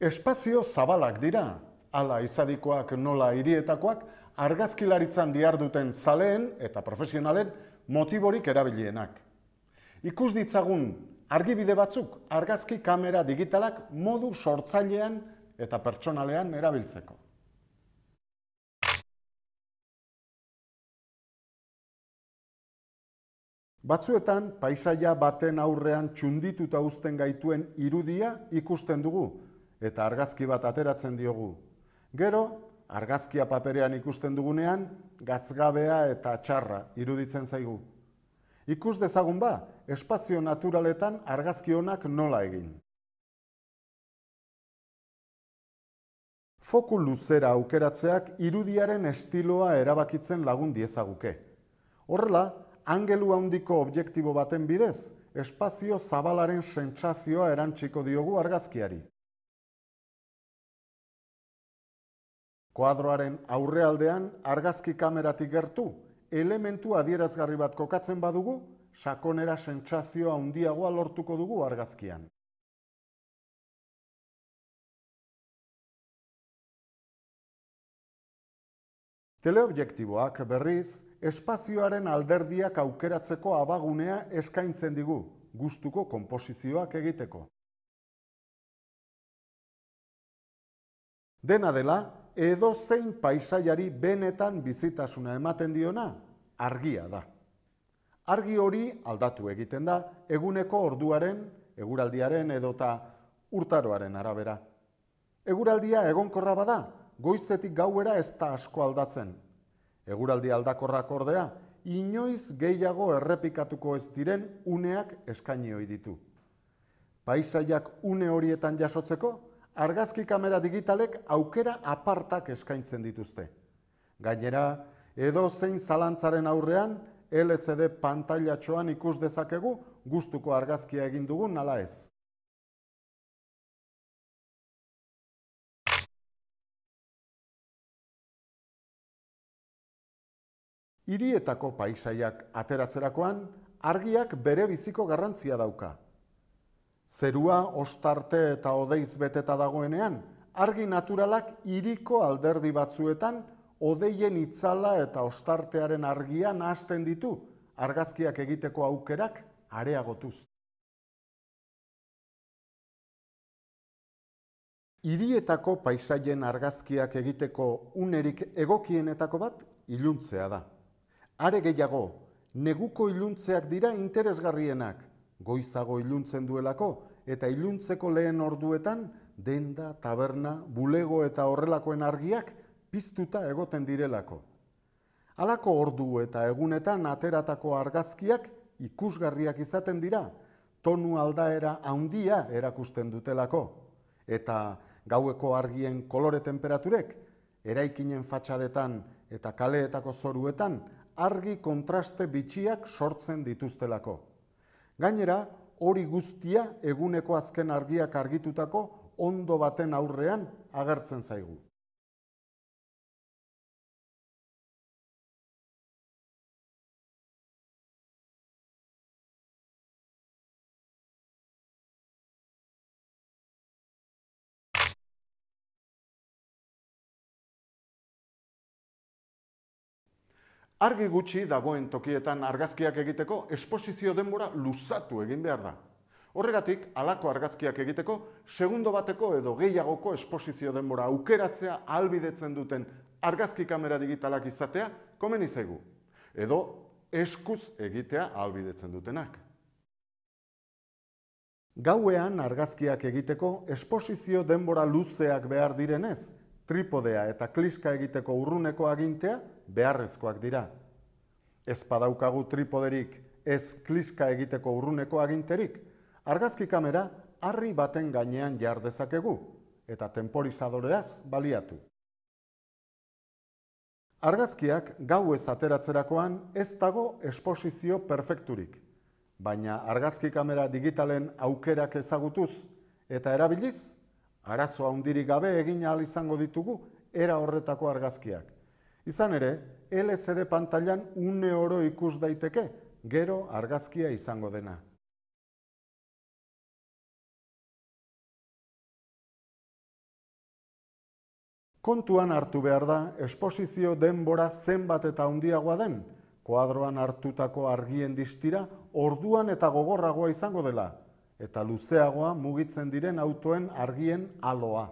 Espazio zabalak dira, ala izadikoak nola hirietakoak, argazkilaritzan diarduten zaleen eta profesionalen motiborik erabilienak. Ikus ditzagun argibide batzuk argazki kamera digitalak modu sortzailean eta pertsonalean erabiltzeko. Batzuetan, paisaia baten aurrean txundituta uzten gaituen irudia ikusten dugu, eta argazki bat ateratzen diogu. Gero, argazkia paperean ikusten dugunean, gatzgabea eta txarra iruditzen zaigu. Ikus dezagun ba, espazio naturaletan argazkionak nola egin. Foku luzera aukeratzeak irudiaren estiloa erabakitzen lagun diezaguke. Horrela, angelu handiko objektibo baten bidez, espazio zabalaren sentsazioa erantziko diogu argazkiari. Kuadroaren aurrealdean argazki kameratik gertu, elementu adierazgarri bat kokatzen badugu, sakonera sentsazioa handiagoa lortuko dugu argazkian. Teleobjektiboak berriz, espazioaren alderdiak aukeratzeko abagunea eskaintzen digu, gustuko konposizioak egiteko. Dena dela, zein paisaiari benetan bizitasuna ematen diona, argia da. Argi hori aldatu egiten da, eguneko orduaren, eguraldiaren edota urtaroaren arabera. Eguraldia egonkorra bada, goizetik gauera ez da asko aldatzen. Eguraldi aldakorrak ordea, inoiz gehiago errepikatuko ez diren uneak eskainioi ditu. Paisaiak une horietan jasotzeko, argazki kamera digitalek aukera apartak eskaintzen dituzte. Gainera, edo zein zalantzaren aurrean, LCD pantailatxoan ikus dezakegu gustuko argazkia egin dugun nala ez. Hirietako paisaiak ateratzerakoan, argiak bere biziko garrantzia dauka. Zerua ostarte eta odeiz beteta dagoenean, argi naturalak iriko alderdi batzuetan odeien itzala eta ostartearen argia nahasten ditu, argazkiak egiteko aukerak areagotuz. Irietako paisaien argazkiak egiteko unerik egokienetako bat iluntzea da. Are gehiago, neguko iluntzeak dira interesgarrienak, goizago iluntzen duelako, eta iluntzeko lehen orduetan, denda, taberna, bulego eta horrelakoen argiak piztuta egoten direlako. Halako ordu eta egunetan ateratako argazkiak ikusgarriak izaten dira, tonu aldaera handia erakusten dutelako, eta gaueko argien kolore temperaturek, eraikinen fatxadetan eta kaleetako zoruetan, argi kontraste bitxiak sortzen dituztelako. Gainera, hori guztia eguneko azken argiak argitutako ondo baten aurrean agertzen zaigu argi gutxi dagoen tokietan argazkiak egiteko esposizio denbora luzatu egin behar da. Horregatik, alako argazkiak egiteko, segundo bateko edo gehiagoko esposizio denbora aukeratzea albidetzen duten argazki kamera digitalak izatea, komen izaigu, edo eskuz egitea albidetzen dutenak. Gauean argazkiak egiteko esposizio denbora luzeak behar direnez, tripodea eta kliska egiteko urruneko agintea beharrezkoak dira. Ez padaukagu tripoderik, ez kliska egiteko urruneko aginterik, argazki kamera harri baten gainean jar dezakegu eta temporizadoreaz baliatu. Argazkiak gau ez ateratzerakoan ez dago esposizio perfekturik, baina argazki kamera digitalen aukerak ezagutuz eta erabiliz arazo handirik gabe egin ahal izango ditugu era horretako argazkiak. Izan ere, LCD pantailan une oro ikus daiteke, gero argazkia izango dena. Kontuan hartu behar da, esposizio denbora zenbat eta handiagoa den, kuadroan hartutako argien distira, orduan eta gogorragoa izango dela, Eta luzeagoa mugitzen diren autoen argien aloa.